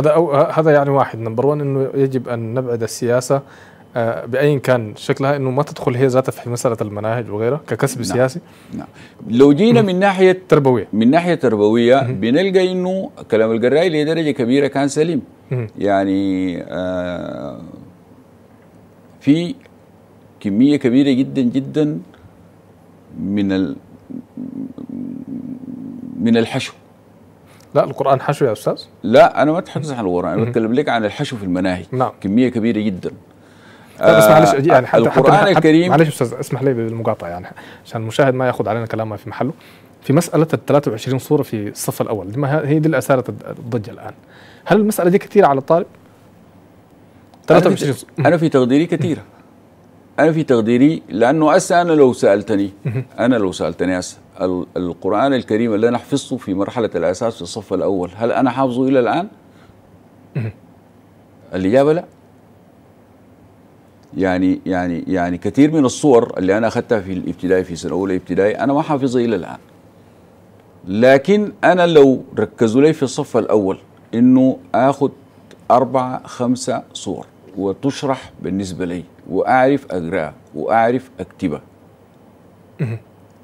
هذا أو هذا يعني واحد نمبر 1 انه يجب ان نبعد السياسه آه، بايا كان شكلها انه ما تدخل هي ذاتها في مساله المناهج وغيرها ككسب نعم. سياسي نعم لو جينا من ناحيه تربويه من ناحيه تربويه بنلقى انه كلام القرائي لدرجه كبيره كان سليم يعني آه في كميه كبيره جدا جدا من ال من الحشو لا القرآن حشو يا أستاذ لا أنا ما أتحدث عن القرآن أنا بتكلم لك عن الحشو في المناهج نعم كمية كبيرة جدا لا بس معلش آه، يعني حتى القرآن حتى الكريم معلش أستاذ اسمح لي بالمقاطعة يعني عشان المشاهد ما ياخذ علينا كلام ما في محله في مسألة ال 23 صورة في الصف الأول دي ما هي دي اللي أثارت الضجة الآن هل المسألة دي كثيرة على الطالب؟ 23 أنا في تقديري كثيرة أنا في تقديري لأنه أسا أنا لو سألتني أنا لو سألتني أسا القرآن الكريم اللي أنا حفظته في مرحلة الأساس في الصف الأول هل أنا حافظه إلى الآن؟ الإجابة لا يعني يعني يعني كثير من الصور اللي أنا أخذتها في الابتدائي في سنة أولى ابتدائي أنا ما حافظها إلى الآن لكن أنا لو ركزوا لي في الصف الأول إنه آخذ أربعة خمسة صور وتشرح بالنسبة لي واعرف اقراه واعرف اكتبه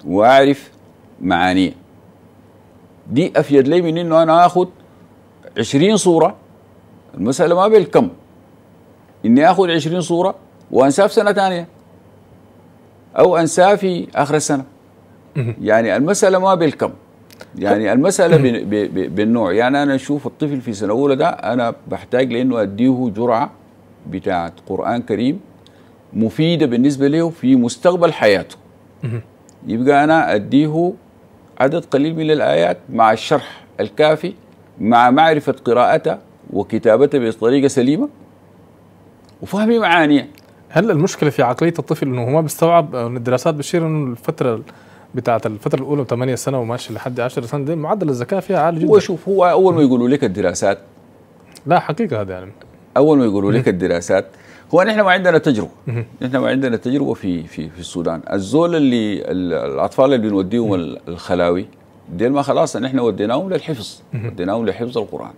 واعرف معانيه دي افيد لي من انه انا اخذ 20 صوره المساله ما بالكم اني اخذ 20 صوره وانساه في سنه ثانيه او انساه في اخر السنه يعني المساله ما بالكم يعني طيب. المساله بالنوع يعني انا اشوف الطفل في سنه اولى ده انا بحتاج لانه اديه جرعه بتاعه قران كريم مفيده بالنسبه له في مستقبل حياته يبقى انا اديه عدد قليل من الايات مع الشرح الكافي مع معرفه قراءتها وكتابتها بطريقه سليمه وفهم معانيها هل المشكله في عقليه الطفل انه هو ما بيستوعب الدراسات بتشير انه الفتره بتاعت الفتره الاولى 8 سنه وماشي لحد 10 سنه دي معدل الذكاء فيها عالي جدا هو شوف هو اول ما يقولوا لك الدراسات لا حقيقه هذا يعني اول ما يقولوا لك الدراسات هو نحن ما عندنا تجربه نحن ما عندنا تجربه في في في السودان الزول اللي الاطفال اللي بنوديهم الخلاوي ديل ما خلاص نحن وديناهم للحفظ وديناهم لحفظ القران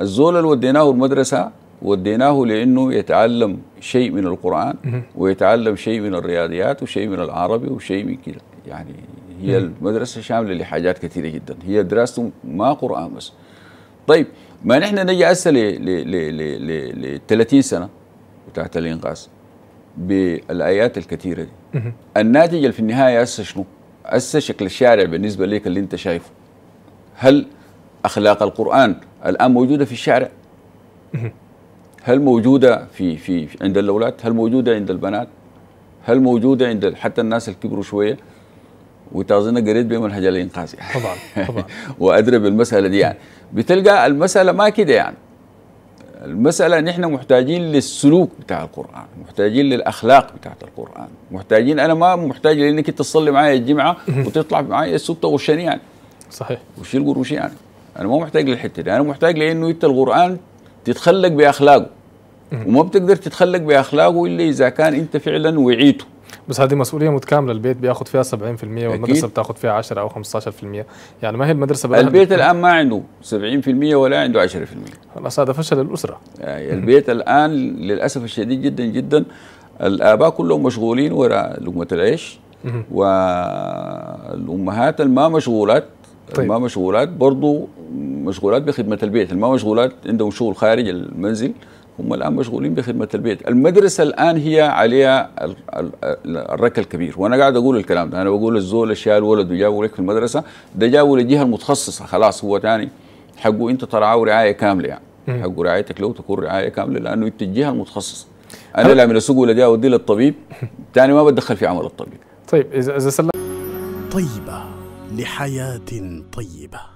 الزول اللي وديناه المدرسه وديناه لانه يتعلم شيء من القران ويتعلم شيء من الرياضيات وشيء من العربي وشيء من كده يعني هي المدرسه شامله لحاجات كثيره جدا هي دراسته ما قران بس طيب ما نحن نجي هسه ل 30 سنه بتاعت الانقاذ بالايات الكثيره دي الناتج اللي في النهايه هسه شنو؟ هسه شكل الشارع بالنسبه لك اللي انت شايفه هل اخلاق القران الان موجوده في الشارع؟ هل موجوده في في عند الاولاد؟ هل موجوده عند البنات؟ هل موجوده عند حتى الناس اللي كبروا شويه؟ وتظن قريت بمنهج الانقاذ يعني طبعا طبعا وادرى بالمساله دي يعني بتلقى المساله ما كده يعني المسألة نحن محتاجين للسلوك بتاع القرآن محتاجين للأخلاق بتاعت القرآن محتاجين أنا ما محتاج لأنك تصلي معي الجمعة وتطلع معي السبت والشني يعني صحيح وشيل القروش يعني أنا ما محتاج للحتة دي أنا محتاج لأنه أنت القرآن تتخلق بأخلاقه وما بتقدر تتخلق بأخلاقه إلا إذا كان أنت فعلا وعيته بس هذه مسؤوليه متكامله البيت بياخذ فيها 70% والمدرسه بتاخذ فيها 10 او 15% يعني ما هي المدرسه بقى البيت الان ما عنده 70% ولا عنده 10% خلاص هذا فشل الاسره آه، يعني البيت الان للاسف الشديد جدا جدا الاباء كلهم مشغولين وراء لقمه العيش والامهات الما مشغولات طيب. الما مشغولات برضه مشغولات بخدمه البيت الما مشغولات عندهم شغل خارج المنزل هم الآن مشغولين بخدمة البيت المدرسة الآن هي عليها الركل الكبير وأنا قاعد أقول الكلام ده أنا بقول الزول شال الولد وجابه لك في المدرسة ده جابه للجهة المتخصصة خلاص هو ثاني حقه أنت ترعاه رعاية كاملة يعني حقه رعايتك لو تكون رعاية كاملة لأنه أنت الجهة المتخصصة أنا اللي من السوق أوديه للطبيب ثاني ما بتدخل في عمل الطبيب طيب إذا إذا طيبة لحياة طيبة